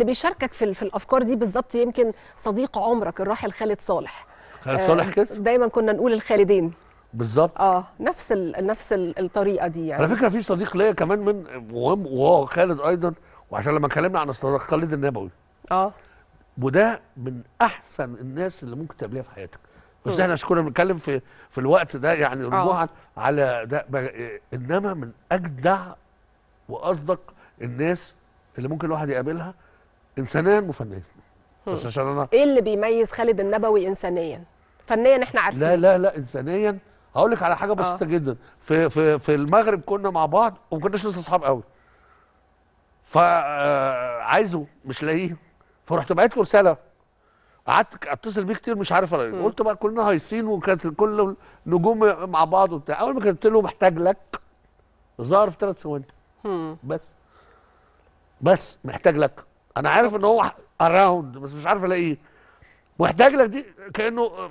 اللي بيشاركك في, في الافكار دي بالظبط يمكن صديق عمرك الراحل خالد صالح خالد صالح كده آه، دايما كنا نقول الخالدين بالظبط اه نفس نفس الطريقه دي يعني على فكره في صديق ليا كمان من وهو خالد ايضا وعشان لما اتكلمنا عن الصديق خالد النبوي اه وده من احسن الناس اللي ممكن تقابليها في حياتك بس احنا كنا بنتكلم في في الوقت ده يعني رجوعا آه. على ده انما من اجدع واصدق الناس اللي ممكن الواحد يقابلها انسانيا وفنيا بس عشان انا ايه اللي بيميز خالد النبوي انسانيا فنيا احنا عارفين لا لا لا انسانيا هقول لك على حاجه آه. بسيطه جدا في في في المغرب كنا مع بعض وما كناش لسه اصحاب قوي فعايزه آه، مش لاقيه فرحت بعت له رساله قعدت اتصل بيه كتير مش عارف الاقيه قلت بقى كلنا هايصين وكانت كل نجوم مع بعض وبتاع اول ما كتبت له محتاج لك ظهر في ثلاث ثواني بس بس محتاج لك انا عارف ان هو اراوند بس مش عارف الاقيه واحتاج لك دي كانه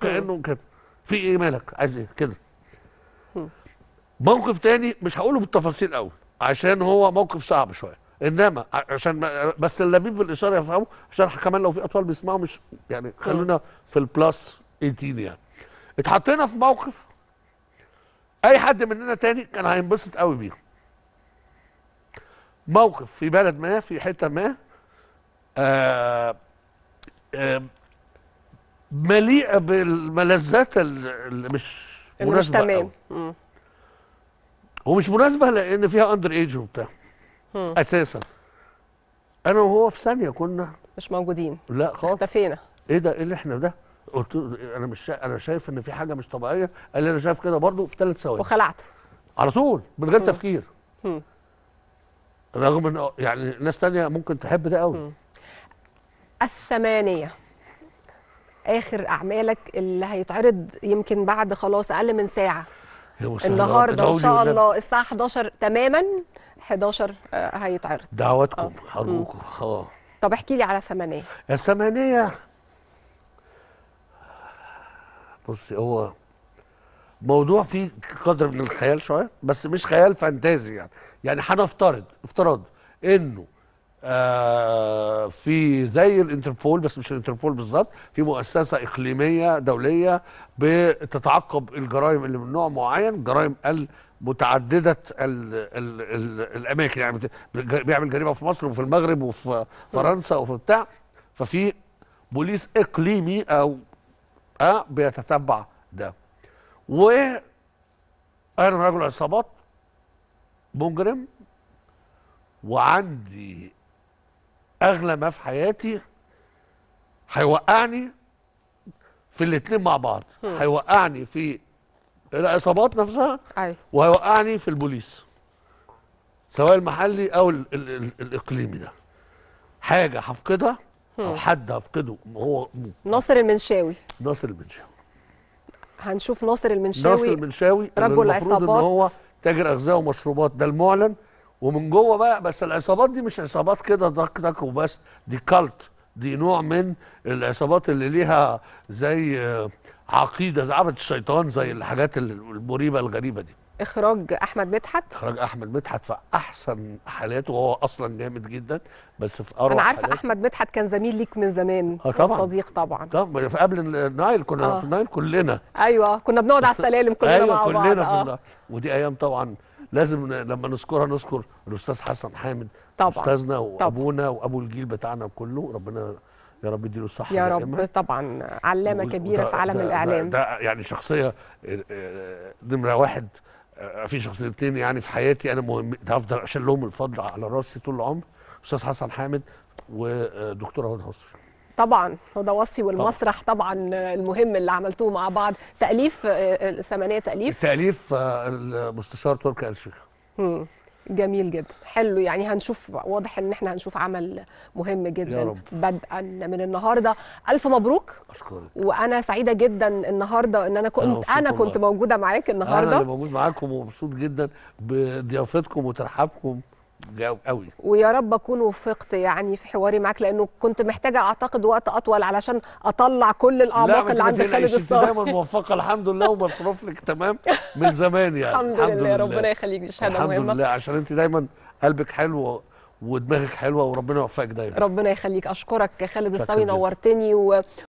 كانه كده في ايه مالك عايز ايه كده موقف تاني مش هقوله بالتفاصيل قوي عشان هو موقف صعب شويه انما عشان بس اللبيب بالاشاره يفهموا عشان كمان لو في اطفال بيسمعوا مش يعني خلونا في البلس 18 يعني اتحطينا في موقف اي حد مننا تاني كان هينبسط قوي بيه موقف في بلد ما في حته ما آآ آه، آآ آه، مليئه بالملذات اللي مش مناسبه تمام ومش مناسبه لان فيها اندر ايج وبتاع اساسا انا وهو في ثانيه كنا مش موجودين لا خالص اختفينا ايه ده ايه اللي احنا ده قلت له انا مش شا... انا شايف ان في حاجه مش طبيعيه قال لي انا شايف كده برضه في ثلاث ثواني وخلعت على طول من غير تفكير مم. رغم ان يعني ناس تانية ممكن تحب ده قوي الثمانيه اخر اعمالك اللي هيتعرض يمكن بعد خلاص اقل من ساعه النهارده ان شاء الله الساعه 11 تماما 11 آه، هيتعرض دعواتكم أرجوكم آه. اه طب احكي لي على الثمانيه الثمانيه بصي هو موضوع فيه قدر من الخيال شويه بس مش خيال فانتازي يعني يعني هنفترض افتراض انه آه في زي الانتربول بس مش الانتربول بالظبط في مؤسسه اقليميه دوليه بتتعقب الجرائم اللي من نوع معين جرائم متعدده الـ الـ الـ الاماكن يعني بيعمل جريمه في مصر وفي المغرب وفي فرنسا وفي بتاع ففي بوليس اقليمي او اه بيتتبع ده وانا رجل عصابات مجرم وعندي اغلى ما في حياتي هيوقعني في الاتنين مع بعض هيوقعني في العصابات نفسها أيوه. وهيوقعني في البوليس سواء المحلي او الـ الـ الـ الاقليمي ده حاجه هفقدها او حد هفقده هو ناصر المنشاوي ناصر المنشاوي هنشوف ناصر المنشاوي ناصر المنشاوي رجل عصابات ان هو تاجر اغذيه ومشروبات ده المعلن ومن جوه بقى بس العصابات دي مش عصابات كده دك دك وبس دي كالت دي نوع من العصابات اللي ليها زي عقيده زعبت الشيطان زي الحاجات المريبه الغريبه دي اخراج احمد مدحت اخراج احمد مدحت في احسن حالاته وهو اصلا جامد جدا بس في اروع انا عارفه احمد مدحت كان زميل ليك من زمان اه طبعا صديق طبعا طبعا في قبل النايل كنا آه. في النايل كلنا ايوه كنا بنقعد على السلالم كلنا أيوة مع كلنا بعض كلنا في آه. النايل ودي ايام طبعا لازم لما نذكرها نذكر الاستاذ حسن حامد طبعا استاذنا وابونا طبعًا. وابو الجيل بتاعنا كله ربنا يا رب يديله الصحه يا رب طبعا علامه كبيره في عالم ده الاعلام ده, ده يعني شخصيه آه، آه، نمره واحد آه، في شخصيتين يعني في حياتي انا مهم هفضل اشيل لهم الفضل على راسي طول العمر استاذ حسن حامد ودكتوره هدى وصفي طبعا هدى وصفي والمسرح طبعا المهم اللي عملتوه مع بعض تاليف ثمانيه تاليف تاليف المستشار تركي الشيخ جميل جدا حلو يعني هنشوف واضح ان احنا هنشوف عمل مهم جدا بدءا من النهارده الف مبروك اشكرك وانا سعيده جدا النهارده ان انا كنت انا, أنا كنت موجوده معاك النهارده انا اللي موجود معاكم ومبسوط جدا بضيافتكم وترحابكم قوي ويا رب اكون وفقت يعني في حواري معاك لانه كنت محتاجه اعتقد وقت اطول علشان اطلع كل الاعماق اللي عند خالد الصالح دايما موفقه الحمد لله ومصروف لك تمام من زمان يعني الحمد, الحمد لله, لله ربنا يخليك دي شهاده مهمه الحمد لله عشان انت دايما قلبك حلو ودماغك حلوه وربنا يوفقك دايما ربنا يخليك اشكرك خالد الصاوي نورتني و...